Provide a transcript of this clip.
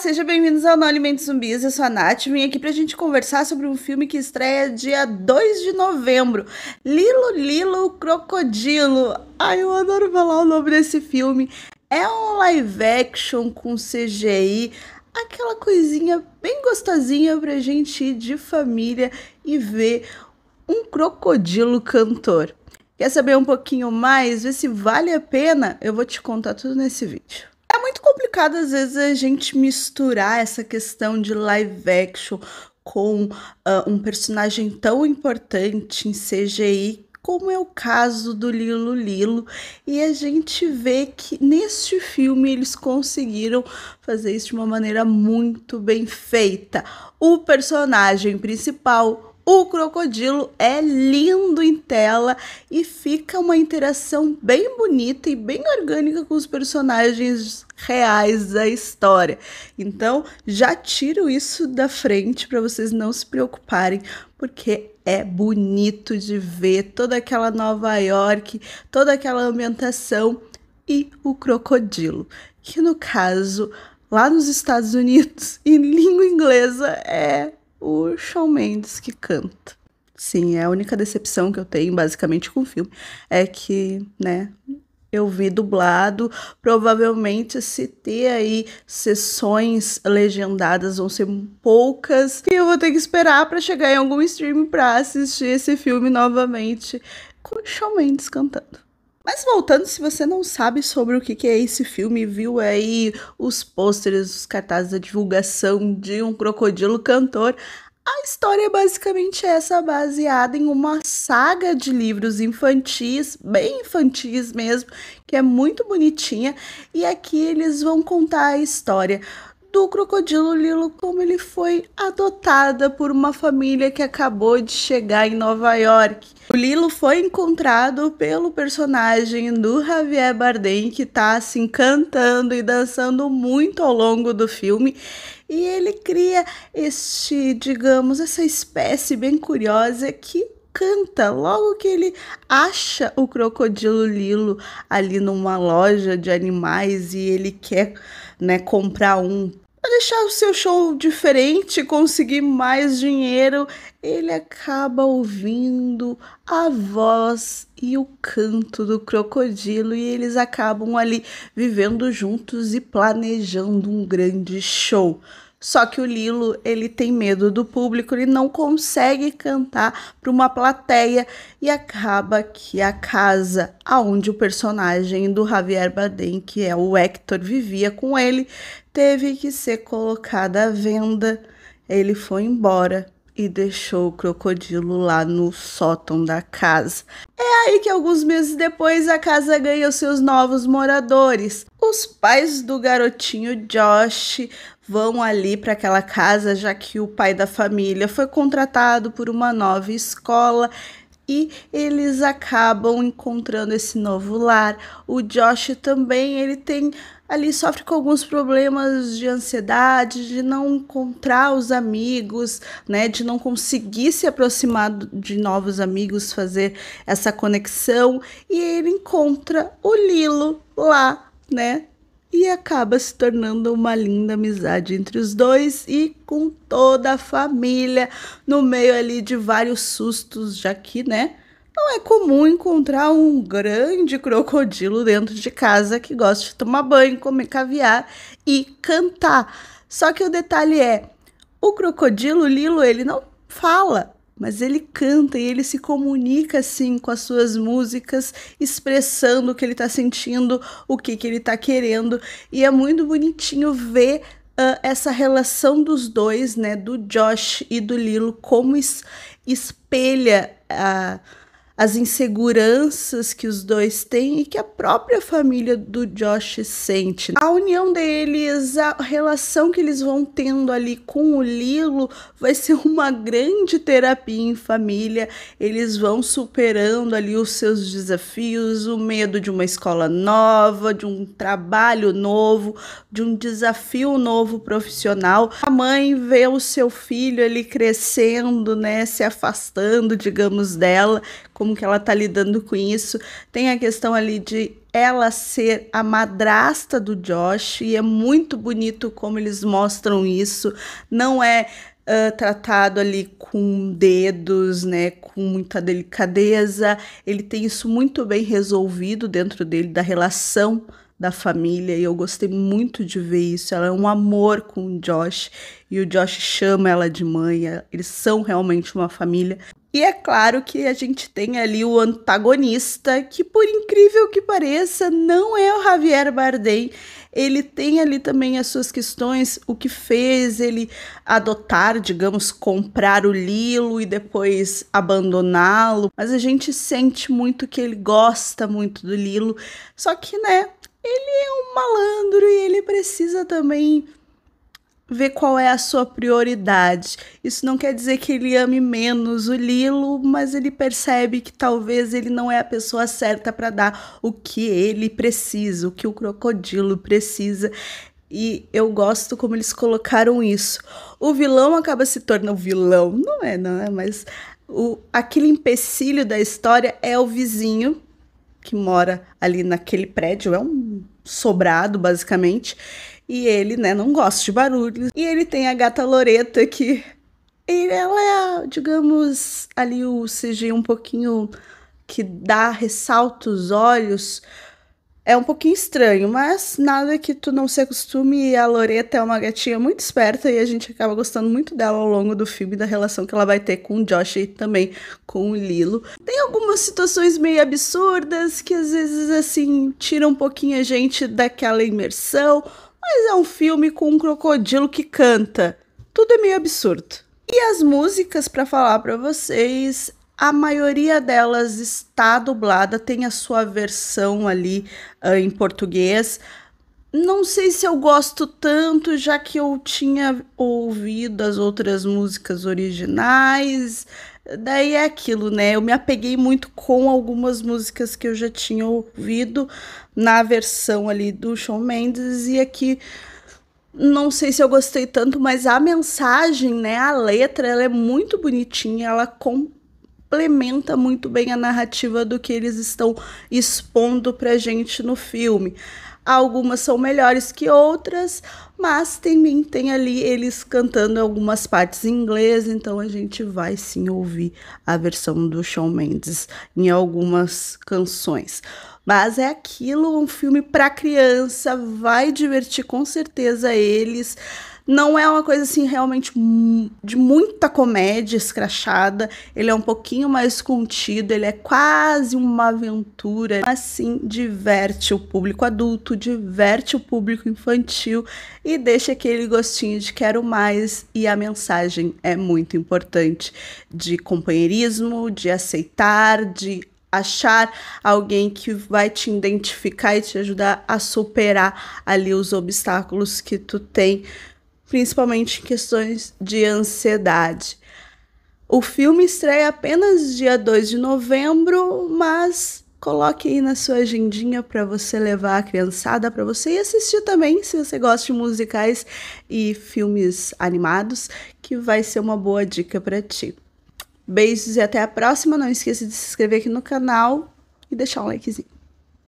sejam bem-vindos ao No Alimentos Zumbis, eu sou a Nath, vim aqui pra gente conversar sobre um filme que estreia dia 2 de novembro, Lilo Lilo Crocodilo. Ai, eu adoro falar o nome desse filme. É um live action com CGI, aquela coisinha bem gostosinha pra gente ir de família e ver um crocodilo cantor. Quer saber um pouquinho mais, ver se vale a pena? Eu vou te contar tudo nesse vídeo complicado às vezes a gente misturar essa questão de live action com uh, um personagem tão importante em CGI como é o caso do Lilo Lilo, e a gente vê que neste filme eles conseguiram fazer isso de uma maneira muito bem feita. O personagem principal, o crocodilo é lindo em tela e fica uma interação bem bonita e bem orgânica com os personagens reais da história. Então, já tiro isso da frente para vocês não se preocuparem, porque é bonito de ver toda aquela Nova York, toda aquela ambientação e o crocodilo, que no caso lá nos Estados Unidos, em língua inglesa, é o Shawn Mendes que canta. Sim, é a única decepção que eu tenho, basicamente, com o filme. É que, né, eu vi dublado. Provavelmente, se ter aí sessões legendadas, vão ser poucas. E eu vou ter que esperar para chegar em algum stream pra assistir esse filme novamente com o Shawn Mendes cantando. Mas voltando, se você não sabe sobre o que, é esse filme, viu aí os pôsteres, os cartazes da divulgação de um crocodilo cantor, a história é basicamente essa, baseada em uma saga de livros infantis, bem infantis mesmo, que é muito bonitinha, e aqui eles vão contar a história do crocodilo Lilo como ele foi adotada por uma família que acabou de chegar em Nova York. O Lilo foi encontrado pelo personagem do Javier Bardem que está se assim, encantando e dançando muito ao longo do filme. E ele cria este, digamos, essa espécie bem curiosa que canta logo que ele acha o crocodilo Lilo ali numa loja de animais e ele quer né, comprar um para deixar o seu show diferente, conseguir mais dinheiro, ele acaba ouvindo a voz e o canto do crocodilo e eles acabam ali vivendo juntos e planejando um grande show. Só que o Lilo, ele tem medo do público, ele não consegue cantar para uma plateia e acaba que a casa aonde o personagem do Javier Bardem, que é o Hector, vivia com ele, teve que ser colocada à venda. Ele foi embora e deixou o crocodilo lá no sótão da casa. É aí que alguns meses depois a casa os seus novos moradores. Os pais do garotinho Josh vão ali para aquela casa, já que o pai da família foi contratado por uma nova escola e eles acabam encontrando esse novo lar. O Josh também, ele tem ali sofre com alguns problemas de ansiedade, de não encontrar os amigos, né, de não conseguir se aproximar de novos amigos, fazer essa conexão, e ele encontra o Lilo lá, né, e acaba se tornando uma linda amizade entre os dois e com toda a família, no meio ali de vários sustos, já que, né? Não é comum encontrar um grande crocodilo dentro de casa que gosta de tomar banho, comer caviar e cantar. Só que o detalhe é, o crocodilo Lilo, ele não fala, mas ele canta e ele se comunica assim com as suas músicas, expressando o que ele está sentindo, o que, que ele está querendo, e é muito bonitinho ver Uh, essa relação dos dois, né, do Josh e do Lilo, como es espelha a. Uh as inseguranças que os dois têm e que a própria família do Josh sente. A união deles, a relação que eles vão tendo ali com o Lilo vai ser uma grande terapia em família. Eles vão superando ali os seus desafios, o medo de uma escola nova, de um trabalho novo, de um desafio novo profissional. A mãe vê o seu filho ali crescendo, né, se afastando, digamos, dela, como como que ela tá lidando com isso. Tem a questão ali de ela ser a madrasta do Josh e é muito bonito como eles mostram isso. Não é Uh, tratado ali com dedos, né, com muita delicadeza. Ele tem isso muito bem resolvido dentro dele, da relação da família, e eu gostei muito de ver isso. Ela é um amor com o Josh, e o Josh chama ela de mãe, eles são realmente uma família. E é claro que a gente tem ali o antagonista, que por incrível que pareça, não é o Javier Bardem. Ele tem ali também as suas questões, o que fez ele adotar, digamos, comprar o Lilo e depois abandoná-lo. Mas a gente sente muito que ele gosta muito do Lilo, só que, né, ele é um malandro e ele precisa também ver qual é a sua prioridade. Isso não quer dizer que ele ame menos o Lilo, mas ele percebe que talvez ele não é a pessoa certa para dar o que ele precisa, o que o crocodilo precisa. E eu gosto como eles colocaram isso. O vilão acaba se tornando vilão, não é, não é, mas o, aquele empecilho da história é o vizinho que mora ali naquele prédio, é um sobrado basicamente e ele, né, não gosta de barulhos. E ele tem a gata Loreta que ela é, digamos, ali o CG um pouquinho que dá ressalta os olhos. É um pouquinho estranho, mas nada que tu não se acostume. a Loreta é uma gatinha muito esperta e a gente acaba gostando muito dela ao longo do filme, da relação que ela vai ter com o Josh e também com o Lilo. Tem algumas situações meio absurdas que às vezes, assim, tiram um pouquinho a gente daquela imersão mas é um filme com um crocodilo que canta. Tudo é meio absurdo. E as músicas, para falar para vocês, a maioria delas está dublada, tem a sua versão ali uh, em português não sei se eu gosto tanto, já que eu tinha ouvido as outras músicas originais. Daí é aquilo, né? Eu me apeguei muito com algumas músicas que eu já tinha ouvido na versão ali do Shawn Mendes e aqui não sei se eu gostei tanto, mas a mensagem, né, a letra, ela é muito bonitinha, ela complementa muito bem a narrativa do que eles estão expondo pra gente no filme. Algumas são melhores que outras, mas tem, tem ali eles cantando algumas partes em inglês, então a gente vai sim ouvir a versão do Shawn Mendes em algumas canções. Mas é aquilo, um filme para criança, vai divertir com certeza eles. Não é uma coisa assim realmente de muita comédia escrachada. Ele é um pouquinho mais contido, ele é quase uma aventura. Assim, diverte o público adulto, diverte o público infantil e deixa aquele gostinho de quero mais. E a mensagem é muito importante de companheirismo, de aceitar, de achar alguém que vai te identificar e te ajudar a superar ali os obstáculos que tu tem principalmente em questões de ansiedade. O filme estreia apenas dia 2 de novembro, mas coloque aí na sua agendinha para você levar a criançada para você e assistir também, se você gosta de musicais e filmes animados, que vai ser uma boa dica para ti. Beijos e até a próxima. Não esqueça de se inscrever aqui no canal e deixar um likezinho.